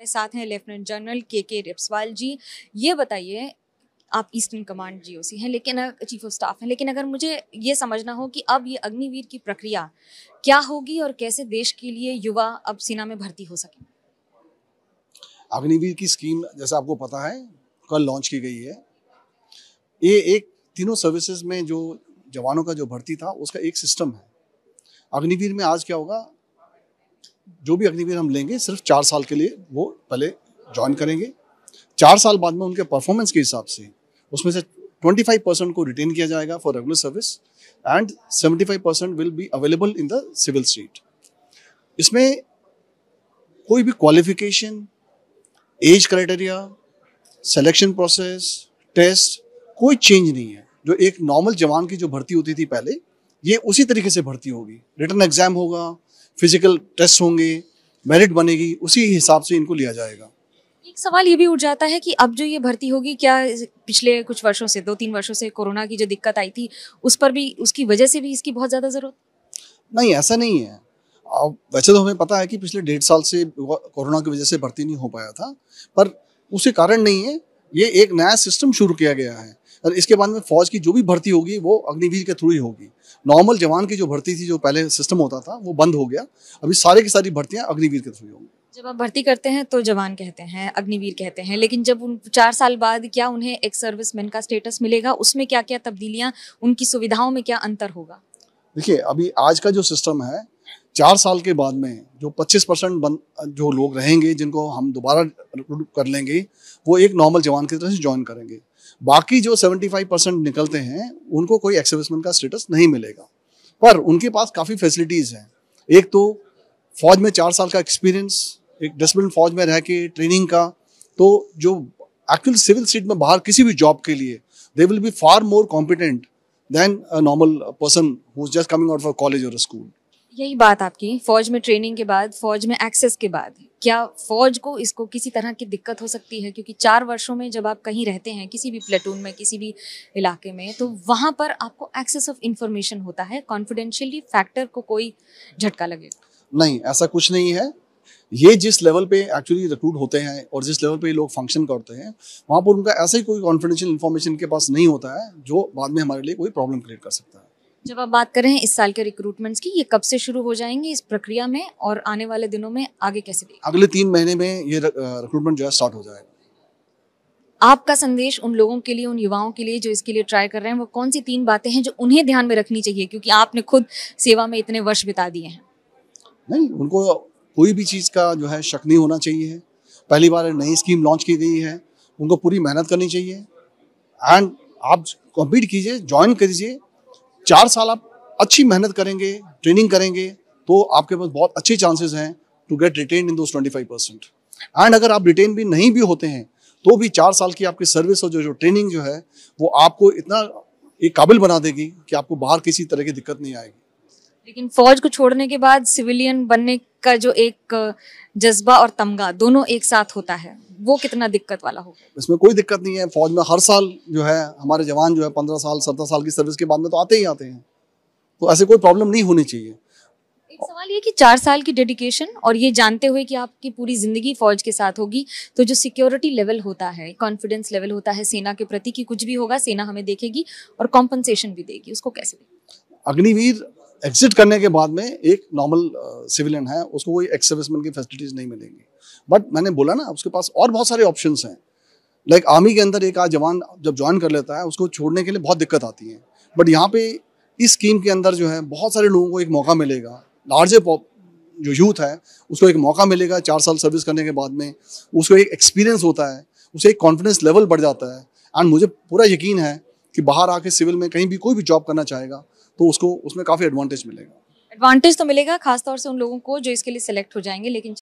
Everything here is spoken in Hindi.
हमारे साथ हैं लेफ्टिनेंट जनरल के के रिप्सवाल जी ये बताइए आप ईस्टर्न कमांड सी हैं लेकिन चीफ ऑफ स्टाफ हैं लेकिन अगर मुझे ये समझना हो कि अब ये अग्निवीर की प्रक्रिया क्या होगी और कैसे देश के लिए युवा अब सेना में भर्ती हो सके अग्निवीर की स्कीम जैसा आपको पता है कल लॉन्च की गई है ये एक तीनों सर्विसेज में जो जवानों का जो भर्ती था उसका एक सिस्टम है अग्निवीर में आज क्या होगा जो भी अग्निवीर हम लेंगे सिर्फ चार साल के लिए वो पहले ज्वाइन करेंगे चार साल बाद में उनके परफॉर्मेंस के हिसाब से उसमें से 25 परसेंट को रिटेन किया जाएगा for regular service and 75 percent will be available in the civil seat इसमें कोई भी qualification age criteria selection process test कोई चेंज नहीं है जो एक नॉर्मल जवान की जो भर्ती होती थी पहले ये उसी तरीके से भर्ती होगी रिटर्न एग्जाम होगा फिजिकल टेस्ट होंगे मेरिट बनेगी उसी हिसाब से इनको लिया जाएगा एक सवाल ये भी उठ जाता है कि अब जो ये भर्ती होगी क्या पिछले कुछ वर्षों से दो तीन वर्षों से कोरोना की जो दिक्कत आई थी उस पर भी उसकी वजह से भी इसकी बहुत ज़्यादा ज़रूरत नहीं ऐसा नहीं है अब वैसे तो हमें पता है कि पिछले डेढ़ साल से कोरोना की वजह से भर्ती नहीं हो पाया था पर उसे कारण नहीं है ये एक नया सिस्टम शुरू किया गया है और इसके बाद में फौज की जो भी भर्ती होगी वो अग्निवीर के थ्रू ही होगी नॉर्मल जवान की जो भर्ती थी जो पहले सिस्टम होता था वो बंद हो गया अभी सारे की सारी भर्तियाँ अग्निवीर के थ्रू ही होंगी जब आप भर्ती करते हैं तो जवान कहते हैं अग्निवीर कहते हैं लेकिन जब उन चार साल बाद क्या उन्हें एक सर्विसमैन का स्टेटस मिलेगा उसमें क्या क्या तब्दीलियाँ उनकी सुविधाओं में क्या अंतर होगा देखिए अभी आज का जो सिस्टम है चार साल के बाद में जो 25 परसेंट जो लोग रहेंगे जिनको हम दोबारा कर लेंगे वो एक नॉर्मल जवान की तरह से ज्वाइन करेंगे बाकी जो 75 परसेंट निकलते हैं उनको कोई एक्सर्विसमैन का स्टेटस नहीं मिलेगा पर उनके पास काफ़ी फैसिलिटीज़ हैं एक तो फौज में चार साल का एक्सपीरियंस एक डिसिप्लिन फौज में रह के ट्रेनिंग का तो जो एक्चुअल सिविल सीट में बाहर किसी भी जॉब के लिए they will be far more competent than a normal person who is just coming out for college और स्कूल यही बात आपकी फौज में ट्रेनिंग के बाद फौज में एक्सेस के बाद क्या फौज को इसको किसी तरह की दिक्कत हो सकती है क्योंकि चार वर्षों में जब आप कहीं रहते हैं किसी भी प्लेटून में किसी भी इलाके में तो वहाँ पर आपको एक्सेस ऑफ इंफॉर्मेशन होता है कॉन्फिडेंशियली फैक्टर को कोई झटका लगेगा नहीं ऐसा कुछ नहीं है ये जिस लेवल पे एक्चुअली रिक्रूट होते हैं और जिस लेवल पे लोग फंक्शन करते हैं वहाँ पर उनका ऐसा ही कोई कॉन्फिडेंशियल इन्फॉर्मेशन के पास नहीं होता है जो बाद में हमारे लिए कोई प्रॉब्लम क्रिएट कर सकता है जब आप बात कर रहे हैं इस साल के रिक्रूटमेंट्स की ये कब से शुरू हो जाएंगे इस प्रक्रिया में और आने वाले दिनों में आगे कैसे भी? अगले तीन महीने में ये रिक्रूटमेंट जो है स्टार्ट हो जाएगा आपका संदेश उन लोगों के लिए उन युवाओं के लिए जो इसके लिए ट्राई कर रहे हैं वो कौन सी तीन बातें हैं जो उन्हें ध्यान में रखनी चाहिए क्योंकि आपने खुद सेवा में इतने वर्ष बिता दिए हैं नहीं उनको कोई भी चीज़ का जो है शक नहीं होना चाहिए पहली बार नई स्कीम लॉन्च की गई है उनको पूरी मेहनत करनी चाहिए एंड आप कम्पीट कीजिए ज्वाइन कीजिए चार साल आप अच्छी मेहनत करेंगे ट्रेनिंग करेंगे तो आपके पास बहुत अच्छे चांसेस हैं टू गेट रिटेन इन दो ट्वेंटी फाइव परसेंट एंड अगर आप रिटेन भी नहीं भी होते हैं तो भी चार साल की आपकी सर्विस और जो जो ट्रेनिंग जो है वो आपको इतना एक काबिल बना देगी कि आपको बाहर किसी तरह की दिक्कत नहीं आएगी लेकिन फौज को छोड़ने के बाद सिविलियन बनने का जो एक जज्बा और तमगा दोनों एक साथ होता है वो कितना दिक्कत वाला हो इसमें कोई दिक्कत नहीं है फौज में हर साल जो है हमारे जवान जो है पंद्रह साल सत्रह साल की सर्विस के बाद में तो आते ही आते हैं तो ऐसे कोई प्रॉब्लम नहीं होनी चाहिए एक सवाल ये कि चार साल की डेडिकेशन और ये जानते हुए कि आपकी पूरी ज़िंदगी फौज के साथ होगी तो जो सिक्योरिटी लेवल होता है कॉन्फिडेंस लेवल होता है सेना के प्रति कि कुछ भी होगा सेना हमें देखेगी और कॉम्पनसेशन भी देगी उसको कैसे अग्निवीर एग्जिट करने के बाद में एक नॉर्मल सिविलियन uh, है उसको कोई एक्स सर्विसमैन की फैसिलिटीज नहीं मिलेंगी बट मैंने बोला ना उसके पास और बहुत सारे ऑप्शन हैं लाइक आर्मी के अंदर एक आज जवान जब ज्वाइन कर लेता है उसको छोड़ने के लिए बहुत दिक्कत आती है बट यहाँ पे इस स्कीम के अंदर जो है बहुत सारे लोगों को एक मौका मिलेगा लार्ज जो यूथ है उसको एक मौका मिलेगा चार साल सर्विस करने के बाद में उसको एक एक्सपीरियंस होता है उसे एक कॉन्फिडेंस लेवल बढ़ जाता है एंड मुझे पूरा यकीन है कि बाहर आके सिविल में कहीं भी कोई भी जॉब करना चाहेगा तो उसको उसमें काफ़ी एडवांटेज मिलेगा एडवांटेज तो मिलेगा खासतौर से उन लोगों को जो इसके लिए सिलेक्ट हो जाएंगे लेकिन